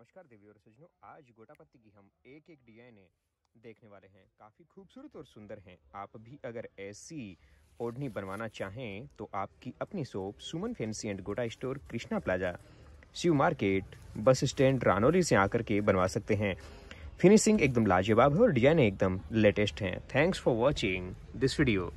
नमस्कार देवी और सजनो आज गोटापत्ती की हम एक एक डिजाइने देखने वाले हैं काफ़ी खूबसूरत और सुंदर हैं आप भी अगर ऐसी ओढ़नी बनवाना चाहें तो आपकी अपनी shop Suman fancy and Gota store Krishna plaza Shiv market bus stand Ranoli से आकर के बनवा सकते हैं फिनिशिंग एकदम लाजवाब है और डिजाइने एकदम लेटेस्ट हैं thanks for watching this video